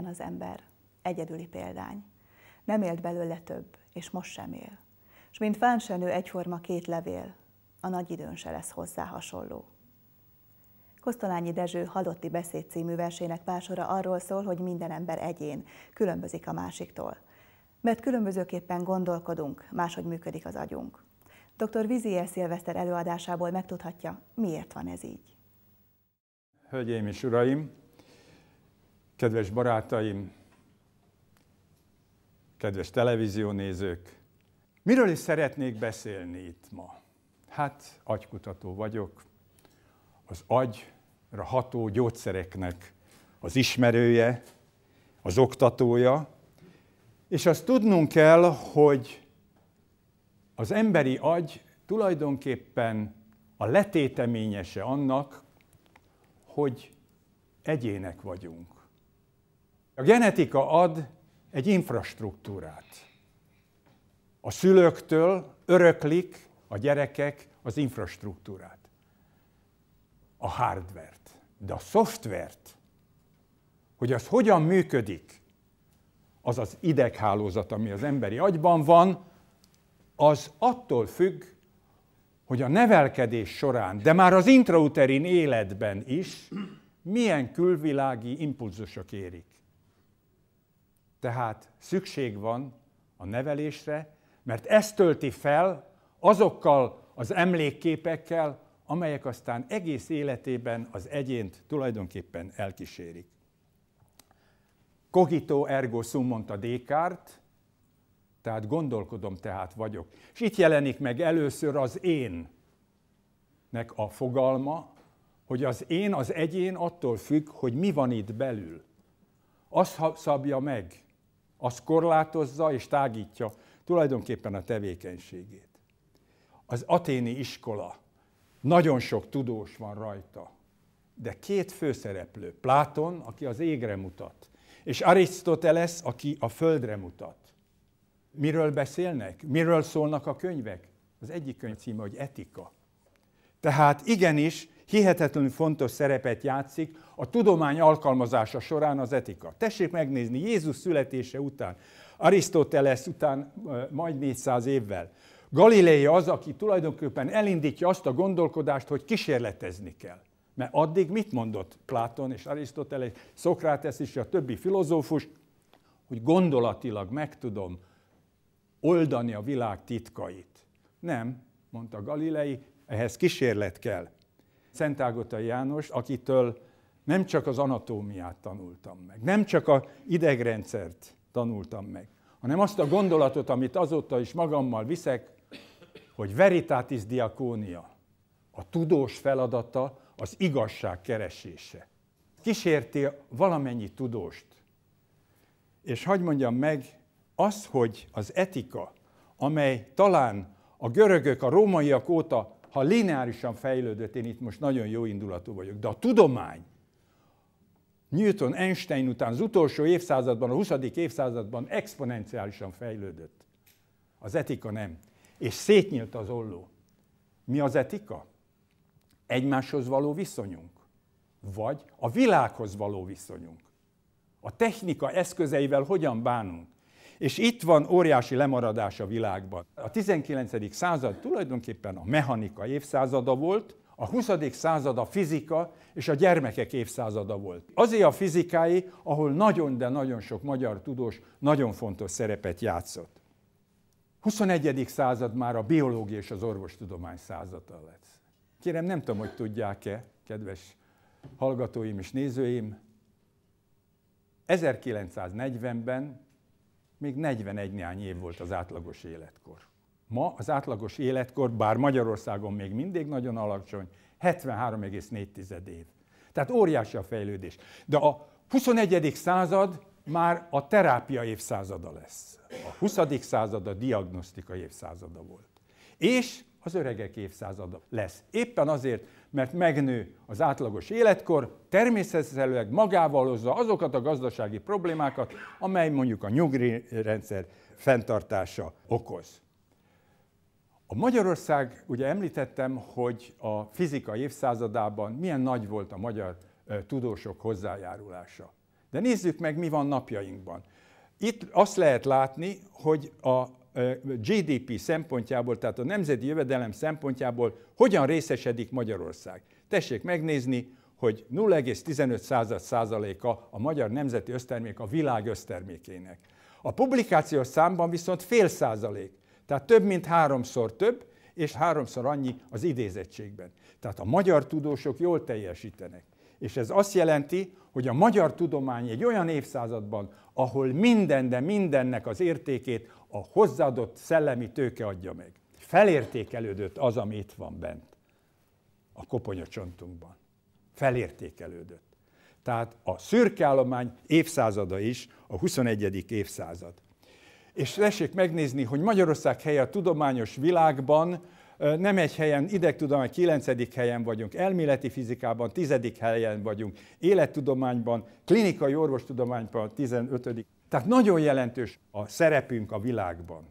ilyen az ember, egyedüli példány. Nem élt belőle több, és most sem él. És mint fánsenő egyforma két levél, a nagy időn se lesz hozzá hasonló. Kosztolányi Dezső Halotti beszéd című versének pársora arról szól, hogy minden ember egyén, különbözik a másiktól. Mert különbözőképpen gondolkodunk, máshogy működik az agyunk. Dr. Vizier Szilveszter előadásából megtudhatja, miért van ez így. Hölgyeim és uraim, Kedves barátaim, kedves televíziónézők, miről is szeretnék beszélni itt ma? Hát, agykutató vagyok, az agyra ható gyógyszereknek az ismerője, az oktatója, és azt tudnunk kell, hogy az emberi agy tulajdonképpen a letéteményese annak, hogy egyének vagyunk a genetika ad egy infrastruktúrát. A szülőktől öröklik a gyerekek az infrastruktúrát, a hardvert, de a szoftvert, hogy az hogyan működik, az az ideghálózat, ami az emberi agyban van, az attól függ, hogy a nevelkedés során, de már az intrauterin életben is, milyen külvilági impulzusok érik. Tehát szükség van a nevelésre, mert ez tölti fel azokkal az emlékképekkel, amelyek aztán egész életében az egyént tulajdonképpen elkísérik. Cogito ergo sum mondta Descartes, tehát gondolkodom, tehát vagyok. És itt jelenik meg először az énnek a fogalma, hogy az én, az egyén attól függ, hogy mi van itt belül. Azt szabja meg, az korlátozza és tágítja tulajdonképpen a tevékenységét. Az aténi iskola, nagyon sok tudós van rajta, de két főszereplő, Pláton, aki az égre mutat, és Arisztotelesz, aki a földre mutat. Miről beszélnek? Miről szólnak a könyvek? Az egyik könyv címe, hogy etika. Tehát igenis, hihetetlenül fontos szerepet játszik a tudomány alkalmazása során az etika. Tessék megnézni, Jézus születése után, Arisztotelesz után majd 400 évvel, Galilei az, aki tulajdonképpen elindítja azt a gondolkodást, hogy kísérletezni kell. Mert addig mit mondott Pláton és Arisztotelesz, Szokrátesz és a többi filozófus, hogy gondolatilag meg tudom oldani a világ titkait. Nem, mondta Galilei, ehhez kísérlet kell. Szent Ágota János, akitől nem csak az anatómiát tanultam meg, nem csak a idegrendszert tanultam meg, hanem azt a gondolatot, amit azóta is magammal viszek, hogy veritatis diakónia, a tudós feladata az igazság keresése. Kísérti valamennyi tudóst. És hagyd mondjam meg, az, hogy az etika, amely talán a görögök, a rómaiak óta ha lineárisan fejlődött, én itt most nagyon jó indulatú vagyok, de a tudomány Newton, Einstein után az utolsó évszázadban, a 20. évszázadban exponenciálisan fejlődött. Az etika nem. És szétnyílt az olló. Mi az etika? Egymáshoz való viszonyunk. Vagy a világhoz való viszonyunk. A technika eszközeivel hogyan bánunk. És itt van óriási lemaradás a világban. A 19. század tulajdonképpen a mechanika évszázada volt, a 20. század a fizika és a gyermekek évszázada volt. Azért a fizikái, ahol nagyon, de nagyon sok magyar tudós nagyon fontos szerepet játszott. 21. század már a biológia és az orvostudomány százada lett. Kérem, nem tudom, hogy tudják-e, kedves hallgatóim és nézőim, 1940-ben még 41 néhány év volt az átlagos életkor. Ma az átlagos életkor, bár Magyarországon még mindig nagyon alacsony, 73,4 év. Tehát óriási a fejlődés. De a 21. század már a terápia évszázada lesz. A 20. század a diagnosztika évszázada volt. És az öregek évszázada lesz. Éppen azért, mert megnő az átlagos életkor, természetszerűleg magával hozza azokat a gazdasági problémákat, amely mondjuk a nyugdíjrendszer fenntartása okoz. A Magyarország, ugye említettem, hogy a fizika évszázadában milyen nagy volt a magyar tudósok hozzájárulása. De nézzük meg, mi van napjainkban. Itt azt lehet látni, hogy a GDP szempontjából, tehát a nemzeti jövedelem szempontjából hogyan részesedik Magyarország. Tessék megnézni, hogy 0,15 százaléka a magyar nemzeti össztermék a világ össztermékének. A publikációs számban viszont fél százalék, tehát több mint háromszor több, és háromszor annyi az idézettségben. Tehát a magyar tudósok jól teljesítenek. És ez azt jelenti, hogy a magyar tudomány egy olyan évszázadban, ahol minden, de mindennek az értékét a hozzáadott szellemi tőke adja meg. Felértékelődött az, ami itt van bent, a koponya csontunkban. Felértékelődött. Tehát a szürke állomány évszázada is a 21. évszázad. És tessék megnézni, hogy Magyarország helye a tudományos világban nem egy helyen, idegtudomány kilencedik helyen vagyunk, elméleti fizikában tizedik helyen vagyunk, élettudományban, klinikai orvostudományban 15. Tehát nagyon jelentős a szerepünk a világban.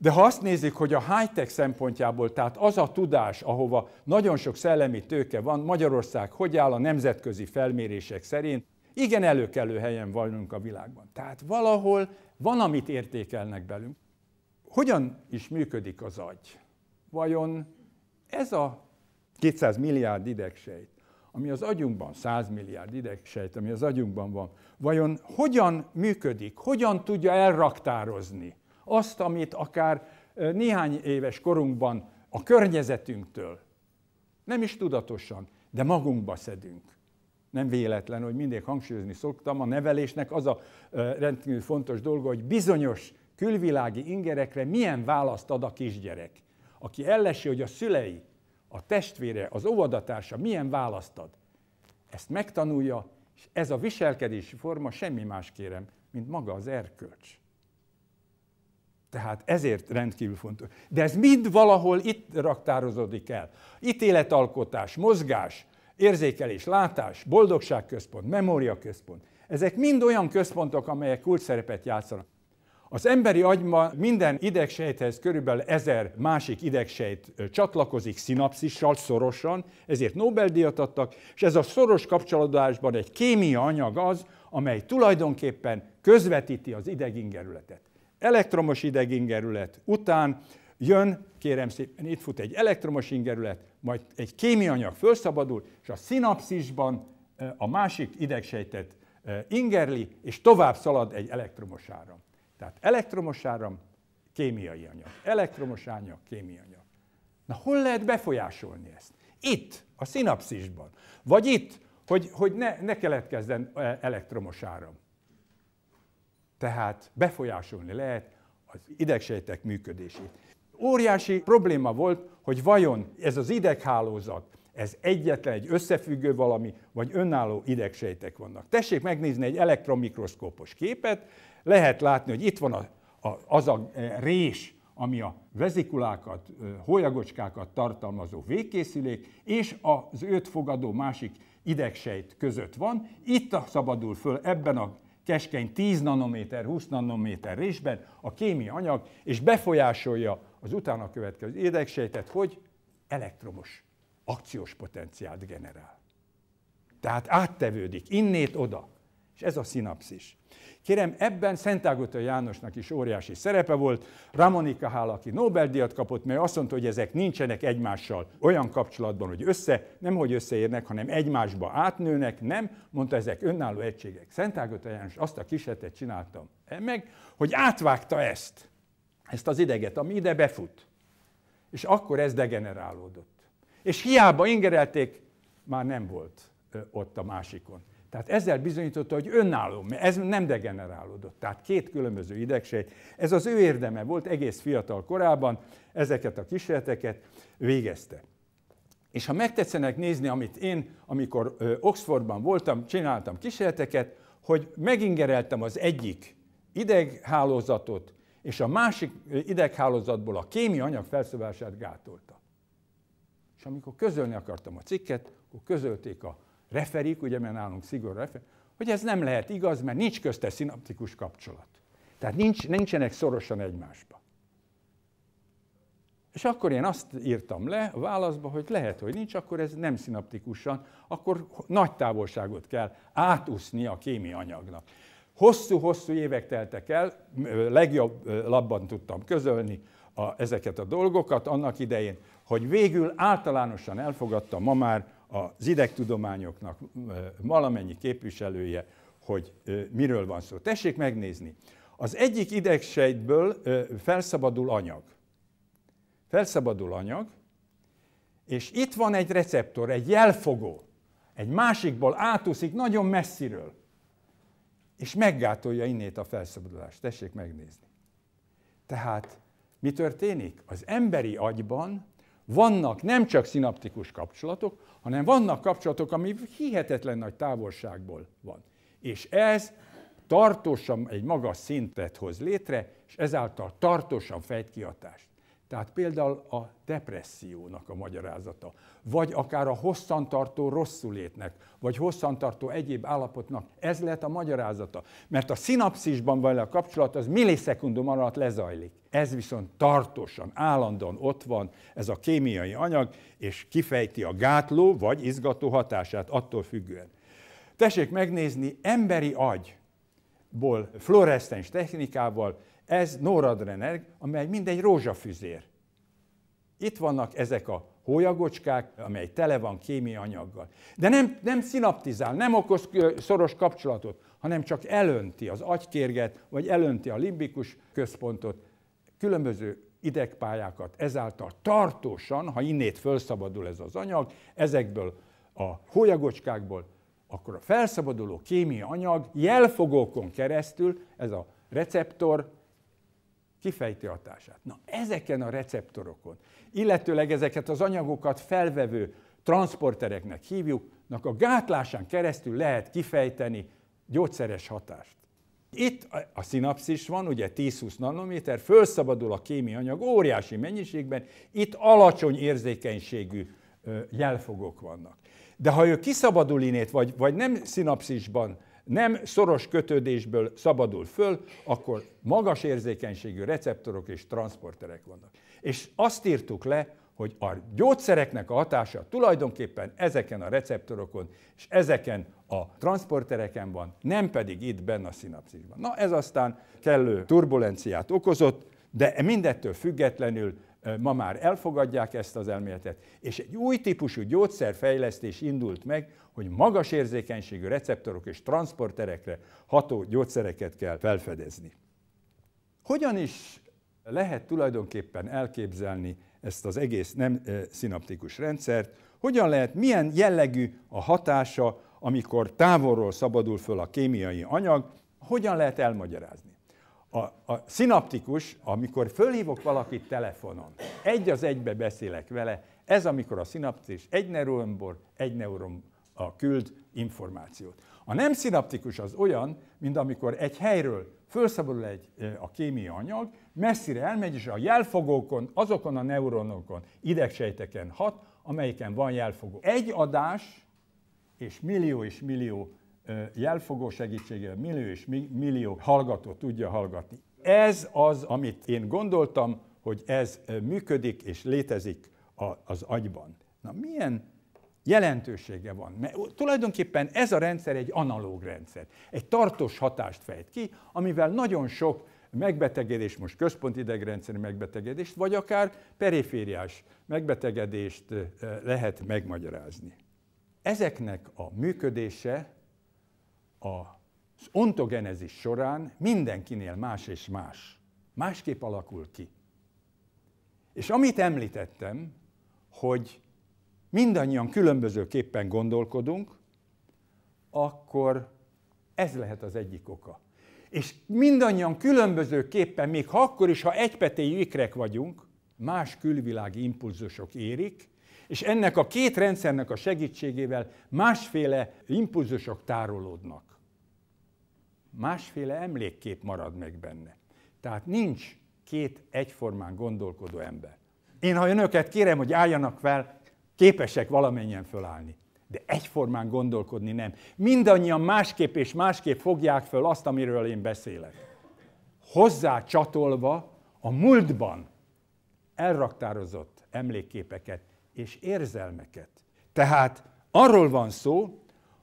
De ha azt nézzük, hogy a high-tech szempontjából, tehát az a tudás, ahova nagyon sok szellemi tőke van, Magyarország hogy áll a nemzetközi felmérések szerint, igen előkelő helyen vagyunk a világban. Tehát valahol van, amit értékelnek belünk. Hogyan is működik az agy? vajon ez a 200 milliárd idegsejt, ami az agyunkban, 100 milliárd idegsejt, ami az agyunkban van, vajon hogyan működik, hogyan tudja elraktározni azt, amit akár néhány éves korunkban a környezetünktől, nem is tudatosan, de magunkba szedünk. Nem véletlen, hogy mindig hangsúlyozni szoktam, a nevelésnek az a rendkívül fontos dolga, hogy bizonyos külvilági ingerekre milyen választ ad a kisgyerek aki ellesi, hogy a szülei, a testvére, az óvodatársa, milyen választ ad, ezt megtanulja, és ez a viselkedési forma semmi más kérem, mint maga az erkölcs. Tehát ezért rendkívül fontos. De ez mind valahol itt raktározódik el. Ítéletalkotás, mozgás, érzékelés, látás, boldogságközpont, memóriaközpont. Ezek mind olyan központok, amelyek kulcs szerepet játszanak. Az emberi agyban minden idegsejthez körülbelül ezer másik idegsejt csatlakozik szinapszissal, szorosan, ezért Nobel-díjat adtak, és ez a szoros kapcsolódásban egy kémia anyag az, amely tulajdonképpen közvetíti az idegingerületet. Elektromos idegingerület után jön, kérem szépen, itt fut egy elektromos ingerület, majd egy kémia anyag felszabadul, és a szinapszisban a másik idegsejtet ingerli, és tovább szalad egy elektromos áram. Tehát elektromos áram, kémiai anyag. Elektromos anyag, kémiai anyag. Na hol lehet befolyásolni ezt? Itt, a szinapszisban. Vagy itt, hogy, hogy ne, ne keletkezzen e, elektromos áram. Tehát befolyásolni lehet az idegsejtek működését. Óriási probléma volt, hogy vajon ez az ideghálózat, ez egyetlen egy összefüggő valami, vagy önálló idegsejtek vannak. Tessék megnézni egy elektromikroszkópos képet, lehet látni, hogy itt van a, a, az a eh, rés, ami a vezikulákat, holyagocskákat eh, tartalmazó végkészülék, és az őt fogadó másik idegsejt között van. Itt a szabadul föl ebben a keskeny 10 nanométer, 20 nanométer résben a kémia anyag, és befolyásolja az utána következő idegsejtet, hogy elektromos akciós potenciált generál. Tehát áttevődik innét oda. És ez a szinapszis. Kérem, ebben Szent Ágota Jánosnak is óriási szerepe volt. Ramonika Hál, aki Nobel-díjat kapott, mert azt mondta, hogy ezek nincsenek egymással olyan kapcsolatban, hogy össze, nem hogy összeérnek, hanem egymásba átnőnek, nem, mondta ezek önálló egységek. Szent Ágota János azt a kisetet csináltam meg, hogy átvágta ezt, ezt az ideget, ami ide befut. És akkor ez degenerálódott. És hiába ingerelték, már nem volt ott a másikon. Tehát ezzel bizonyította, hogy önálló, ez nem degenerálódott. Tehát két különböző idegsejt. Ez az ő érdeme volt egész fiatal korában, ezeket a kísérleteket végezte. És ha megtetszenek nézni, amit én, amikor Oxfordban voltam, csináltam kísérleteket, hogy megingereltem az egyik ideghálózatot, és a másik ideghálózatból a kémia anyag felszabását gátolta. És amikor közölni akartam a cikket, akkor közölték a referik, ugye mert nálunk szigorú refer, hogy ez nem lehet igaz, mert nincs közte szinaptikus kapcsolat. Tehát nincs, nincsenek szorosan egymásba. És akkor én azt írtam le a válaszba, hogy lehet, hogy nincs, akkor ez nem szinaptikusan, akkor nagy távolságot kell átúszni a kémi anyagnak. Hosszú-hosszú évek teltek el, legjobb labban tudtam közölni a, ezeket a dolgokat annak idején, hogy végül általánosan elfogadta ma már az idegtudományoknak valamennyi képviselője, hogy miről van szó. Tessék megnézni. Az egyik idegsejtből felszabadul anyag. Felszabadul anyag, és itt van egy receptor, egy jelfogó. Egy másikból átúszik nagyon messziről, és meggátolja innét a felszabadulást. Tessék megnézni. Tehát mi történik? Az emberi agyban vannak nem csak szinaptikus kapcsolatok, hanem vannak kapcsolatok, ami hihetetlen nagy távolságból van. És ez tartósan egy magas szintet hoz létre, és ezáltal tartósan fejt kiadást. Tehát például a depressziónak a magyarázata, vagy akár a hosszantartó rosszulétnek, vagy hosszantartó egyéb állapotnak, ez lehet a magyarázata. Mert a szinapszisban való a kapcsolat az millisekundum alatt lezajlik. Ez viszont tartósan, állandóan ott van ez a kémiai anyag, és kifejti a gátló vagy izgató hatását attól függően. Tessék megnézni, emberi agy, ból fluoreszcens technikával, ez noradrenerg, amely mindegy rózsafüzér. Itt vannak ezek a hólyagocskák, amely tele van kémiai anyaggal. De nem, nem szinaptizál, nem okoz szoros kapcsolatot, hanem csak elönti az agykérget, vagy elönti a limbikus központot, különböző idegpályákat, ezáltal tartósan, ha innét felszabadul ez az anyag, ezekből a hólyagocskákból akkor a felszabaduló kémia anyag jelfogókon keresztül, ez a receptor kifejti hatását. Na, ezeken a receptorokon, illetőleg ezeket az anyagokat felvevő transportereknek hívjuk, a gátlásán keresztül lehet kifejteni gyógyszeres hatást. Itt a szinapszis van, ugye 10-20 nanométer, felszabadul a kémiai anyag óriási mennyiségben, itt alacsony érzékenységű jelfogók vannak. De ha ő kiszabadul innét, vagy, vagy nem szinapszisban, nem szoros kötődésből szabadul föl, akkor magas érzékenységű receptorok és transporterek vannak. És azt írtuk le, hogy a gyógyszereknek a hatása tulajdonképpen ezeken a receptorokon és ezeken a transportereken van, nem pedig itt benne a szinapszisban. Na ez aztán kellő turbulenciát okozott, de mindettől függetlenül ma már elfogadják ezt az elméletet, és egy új típusú gyógyszerfejlesztés indult meg, hogy magas érzékenységű receptorok és transporterekre ható gyógyszereket kell felfedezni. Hogyan is lehet tulajdonképpen elképzelni ezt az egész nem szinaptikus rendszert, hogyan lehet, milyen jellegű a hatása, amikor távolról szabadul föl a kémiai anyag, hogyan lehet elmagyarázni? A, a szinaptikus, amikor fölhívok valakit telefonon, egy az egybe beszélek vele, ez amikor a szinaptikus egy neuronból egy a küld információt. A nem szinaptikus az olyan, mint amikor egy helyről fölszabadul egy, a kémia anyag, messzire elmegy, és a jelfogókon, azokon a neuronokon, idegsejteken hat, amelyiken van jelfogó. Egy adás és millió és millió jelfogó segítségével millió és millió hallgató tudja hallgatni. Ez az, amit én gondoltam, hogy ez működik és létezik az agyban. Na milyen jelentősége van. Mert tulajdonképpen ez a rendszer egy analóg rendszer. Egy tartós hatást fejt ki, amivel nagyon sok megbetegedés, most központi idegrendszeri megbetegedést, vagy akár perifériás megbetegedést lehet megmagyarázni. Ezeknek a működése az ontogenezis során mindenkinél más és más. Másképp alakul ki. És amit említettem, hogy mindannyian különbözőképpen gondolkodunk, akkor ez lehet az egyik oka. És mindannyian különbözőképpen, még ha akkor is, ha egypetéjű ikrek vagyunk, más külvilági impulzusok érik, és ennek a két rendszernek a segítségével másféle impulzusok tárolódnak. Másféle emlékkép marad meg benne. Tehát nincs két egyformán gondolkodó ember. Én ha önöket kérem, hogy álljanak fel, képesek valamennyien fölállni. De egyformán gondolkodni nem. Mindannyian másképp és másképp fogják föl azt, amiről én beszélek. Hozzá csatolva a múltban elraktározott emlékképeket és érzelmeket. Tehát arról van szó,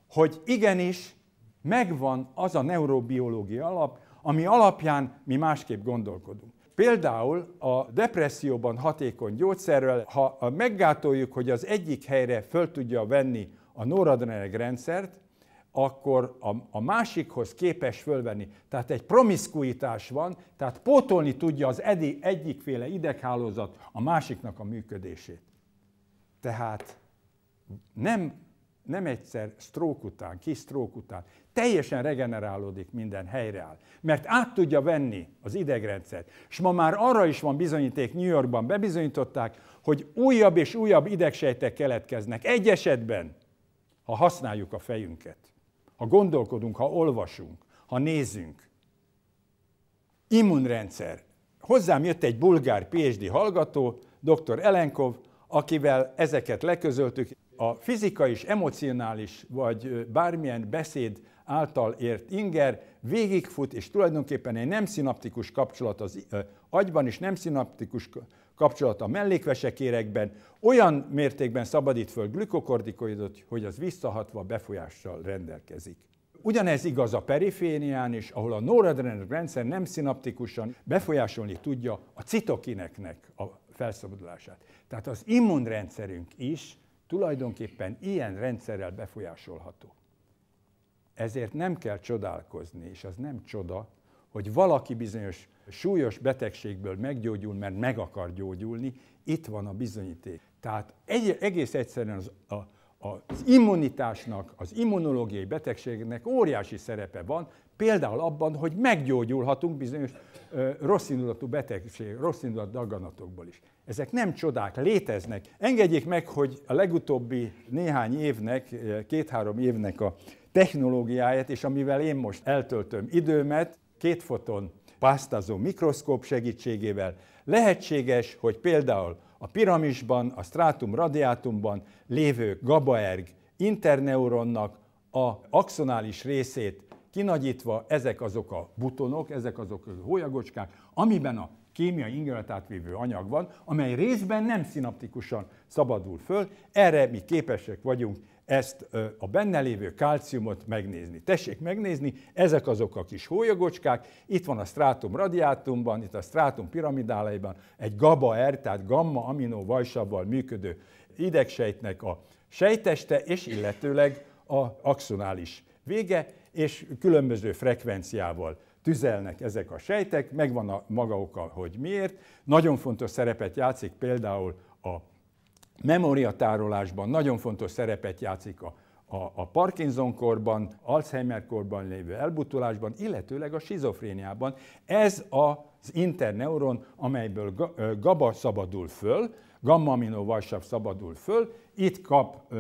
hogy igenis megvan az a neurobiológiai alap, ami alapján mi másképp gondolkodunk. Például a depresszióban hatékony gyógyszerrel, ha meggátoljuk, hogy az egyik helyre föl tudja venni a noradrenerg rendszert, akkor a, a másikhoz képes fölvenni. Tehát egy promiszkuitás van, tehát pótolni tudja az edi, egyikféle ideghálózat a másiknak a működését. Tehát nem, nem egyszer sztrók után, kis sztrók után, teljesen regenerálódik minden, helyreáll. Mert át tudja venni az idegrendszert. És ma már arra is van bizonyíték, New Yorkban bebizonyították, hogy újabb és újabb idegsejtek keletkeznek. Egy esetben, ha használjuk a fejünket, ha gondolkodunk, ha olvasunk, ha nézünk. Immunrendszer. Hozzám jött egy bulgár PhD hallgató, dr. Elenkov, akivel ezeket leközöltük. A fizikai és emocionális, vagy bármilyen beszéd által ért inger végigfut, és tulajdonképpen egy nem szinaptikus kapcsolat az agyban, és nem szinaptikus kapcsolat a mellékvesekérekben, olyan mértékben szabadít föl glükokortikoidot, hogy az visszahatva befolyással rendelkezik. Ugyanez igaz a periférián is, ahol a noradrenal rendszer nem szinaptikusan befolyásolni tudja a citokineknek a felszabadulását. Tehát az immunrendszerünk is tulajdonképpen ilyen rendszerrel befolyásolható. Ezért nem kell csodálkozni, és az nem csoda, hogy valaki bizonyos súlyos betegségből meggyógyul, mert meg akar gyógyulni, itt van a bizonyíték. Tehát egy, egész egyszerűen az, a, az immunitásnak, az immunológiai betegségnek óriási szerepe van, Például abban, hogy meggyógyulhatunk bizonyos rosszindulatú betegség, rosszindulatú daganatokból is. Ezek nem csodák, léteznek. Engedjék meg, hogy a legutóbbi néhány évnek, két-három évnek a technológiáját, és amivel én most eltöltöm időmet, két foton pásztázó mikroszkóp segítségével lehetséges, hogy például a piramisban, a strátum radiátumban lévő GABAerg interneuronnak a axonális részét kinagyítva, ezek azok a butonok, ezek azok a hólyagocskák, amiben a kémiai átvívő anyag van, amely részben nem szinaptikusan szabadul föl. Erre mi képesek vagyunk ezt a benne lévő kalciumot megnézni. Tessék megnézni, ezek azok a kis hólyagocskák, itt van a strátum radiátumban, itt a strátum piramidáleiban egy GABA-R, tehát gamma aminó vajsabbal működő idegsejtnek a sejteste, és illetőleg a axonális vége és különböző frekvenciával tüzelnek ezek a sejtek, megvan a maga oka, hogy miért. Nagyon fontos szerepet játszik például a memóriatárolásban, nagyon fontos szerepet játszik a a, a Parkinson-korban, Alzheimer-korban lévő elbutulásban, illetőleg a schizofréniában. Ez az interneuron, amelyből GABA szabadul föl, gamma-aminovajsav szabadul föl, itt kap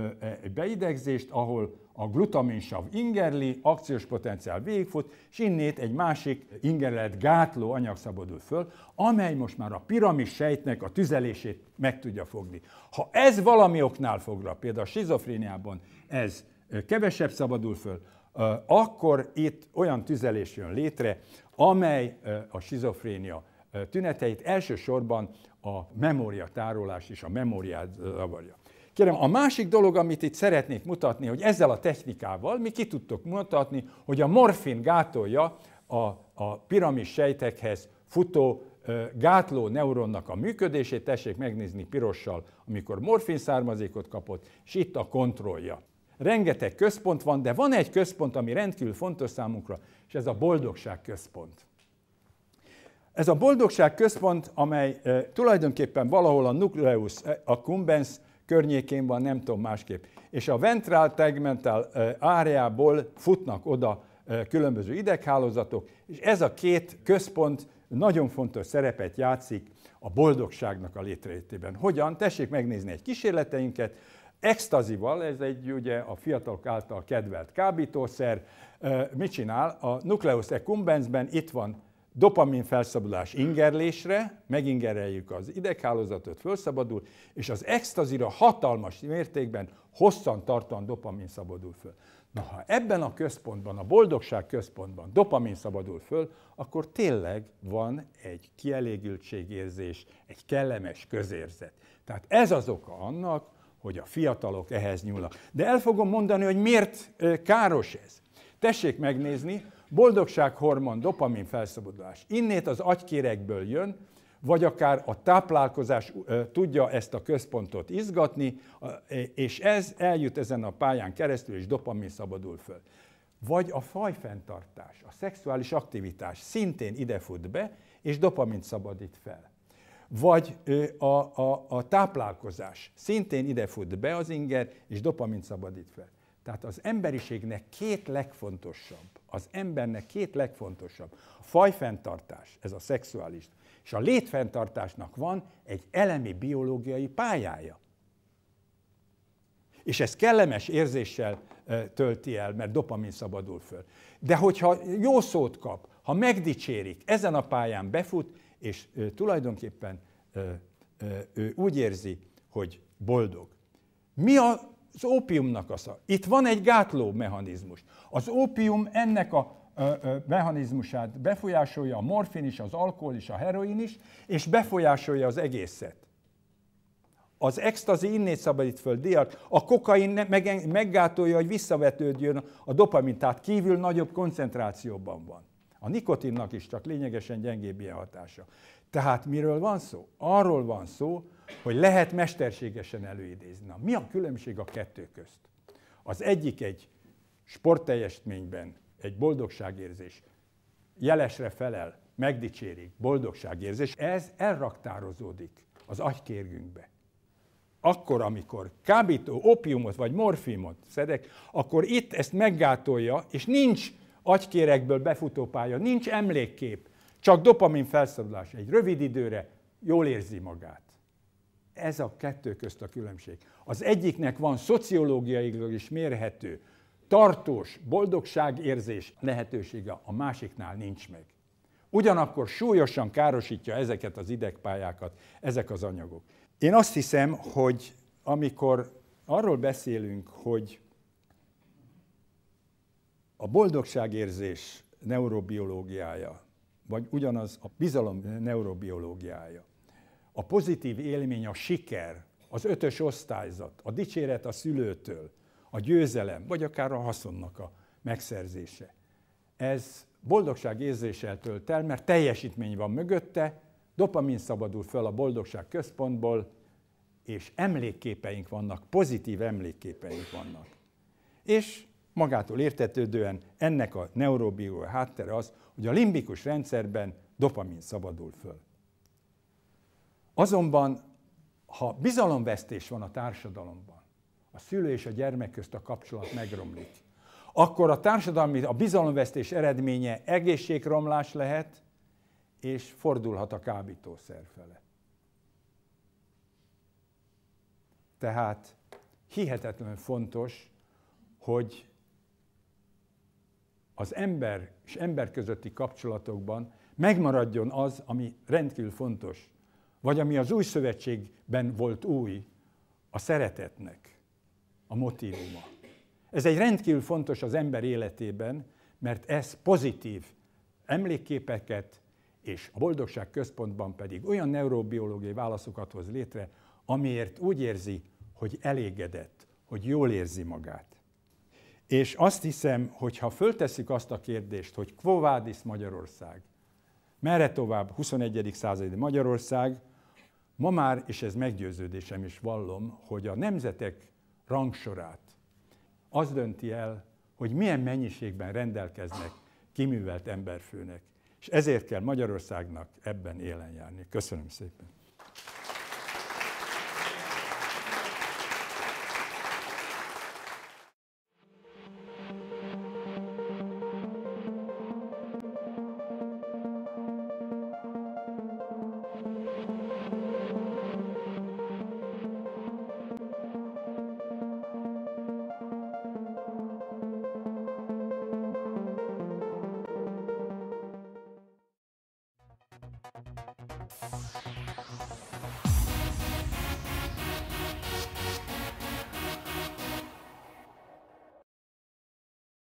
beidegzést, ahol a glutaminsav ingerli, akciós potenciál végfut, és innét egy másik ingerlet gátló anyag szabadul föl, amely most már a piramis sejtnek a tüzelését meg tudja fogni. Ha ez valami oknál fogra, például a schizofréniában ez kevesebb szabadul föl, akkor itt olyan tüzelés jön létre, amely a schizofrénia tüneteit elsősorban a memória tárolás és a memóriát zavarja. Kérem, a másik dolog, amit itt szeretnék mutatni, hogy ezzel a technikával mi ki tudtok mutatni, hogy a morfin gátolja a, a piramis sejtekhez futó gátló neuronnak a működését, tessék megnézni pirossal, amikor morfin származékot kapott, és itt a kontrollja. Rengeteg központ van, de van egy központ, ami rendkívül fontos számunkra, és ez a boldogság központ. Ez a boldogság központ, amely e, tulajdonképpen valahol a nucleus accumbens környékén van, nem tudom másképp. És a ventral tegmentál árjából futnak oda különböző ideghálózatok, és ez a két központ nagyon fontos szerepet játszik a boldogságnak a létrejöttében. Hogyan? Tessék megnézni egy kísérleteinket. Extazival, ez egy ugye a fiatalok által kedvelt kábítószer, mit csinál? A nucleus accumbensben itt van dopamin felszabadulás ingerlésre, megingereljük az ideghálózatot, felszabadul, és az extazira hatalmas mértékben hosszan tartóan dopamin szabadul föl. Na, ha ebben a központban, a boldogság központban dopamin szabadul föl, akkor tényleg van egy kielégültségérzés, egy kellemes közérzet. Tehát ez az oka annak, hogy a fiatalok ehhez nyúlnak. De el fogom mondani, hogy miért káros ez. Tessék megnézni, Boldogsághormon, dopamin felszabadulás. Innét az agykérekből jön, vagy akár a táplálkozás tudja ezt a központot izgatni, és ez eljut ezen a pályán keresztül, és dopamin szabadul föl. Vagy a fajfenntartás, a szexuális aktivitás szintén ide fut be, és dopamint szabadít fel. Vagy a, a, a táplálkozás szintén ide fut be az inger, és dopamint szabadít fel. Tehát az emberiségnek két legfontosabb az embernek két legfontosabb. A fajfenntartás, ez a szexuális, és a létfenntartásnak van egy elemi biológiai pályája. És ez kellemes érzéssel tölti el, mert dopamin szabadul föl. De hogyha jó szót kap, ha megdicsérik, ezen a pályán befut, és tulajdonképpen ő úgy érzi, hogy boldog. Mi a az ópiumnak a Itt van egy gátló mechanizmus. Az ópium ennek a mechanizmusát befolyásolja a morfin is, az alkohol is, a heroin is, és befolyásolja az egészet. Az extazi innét szabadít föl diát, a kokain meggátolja, hogy visszavetődjön a dopamin, tehát kívül nagyobb koncentrációban van. A nikotinnak is csak lényegesen gyengébb ilyen hatása. Tehát miről van szó? Arról van szó, hogy lehet mesterségesen előidézni. Na, mi a különbség a kettő közt? Az egyik egy sportteljesítményben egy boldogságérzés jelesre felel, megdicsérik, boldogságérzés, ez elraktározódik az agykérgünkbe. Akkor, amikor kábító, opiumot vagy morfimot szedek, akkor itt ezt meggátolja, és nincs agykérekből befutó pálya, nincs emlékkép, csak dopamin felszabadulás egy rövid időre, jól érzi magát. Ez a kettő közt a különbség. Az egyiknek van szociológiailag is mérhető, tartós boldogságérzés lehetősége, a másiknál nincs meg. Ugyanakkor súlyosan károsítja ezeket az idegpályákat, ezek az anyagok. Én azt hiszem, hogy amikor arról beszélünk, hogy a boldogságérzés neurobiológiája, vagy ugyanaz a bizalom neurobiológiája, a pozitív élmény a siker, az ötös osztályzat, a dicséret a szülőtől, a győzelem, vagy akár a haszonnak a megszerzése. Ez boldogság érzéssel tölt el, mert teljesítmény van mögötte, dopamin szabadul föl a boldogság központból, és emlékképeink vannak, pozitív emlékképeink vannak. És magától értetődően ennek a neurobió háttere az, hogy a limbikus rendszerben dopamin szabadul föl. Azonban, ha bizalomvesztés van a társadalomban, a szülő és a gyermek közt a kapcsolat megromlik, akkor a társadalmi, a bizalomvesztés eredménye egészségromlás lehet, és fordulhat a kábítószer fele. Tehát hihetetlen fontos, hogy az ember és ember közötti kapcsolatokban megmaradjon az, ami rendkívül fontos, vagy ami az új szövetségben volt új, a szeretetnek a motivuma. Ez egy rendkívül fontos az ember életében, mert ez pozitív emlékképeket, és a boldogság központban pedig olyan neurobiológiai válaszokat hoz létre, amiért úgy érzi, hogy elégedett, hogy jól érzi magát. És azt hiszem, hogy ha föltesszük azt a kérdést, hogy quo Magyarország, merre tovább 21. századi Magyarország, Ma már, és ez meggyőződésem is vallom, hogy a nemzetek rangsorát az dönti el, hogy milyen mennyiségben rendelkeznek kiművelt emberfőnek. És ezért kell Magyarországnak ebben élen járni. Köszönöm szépen.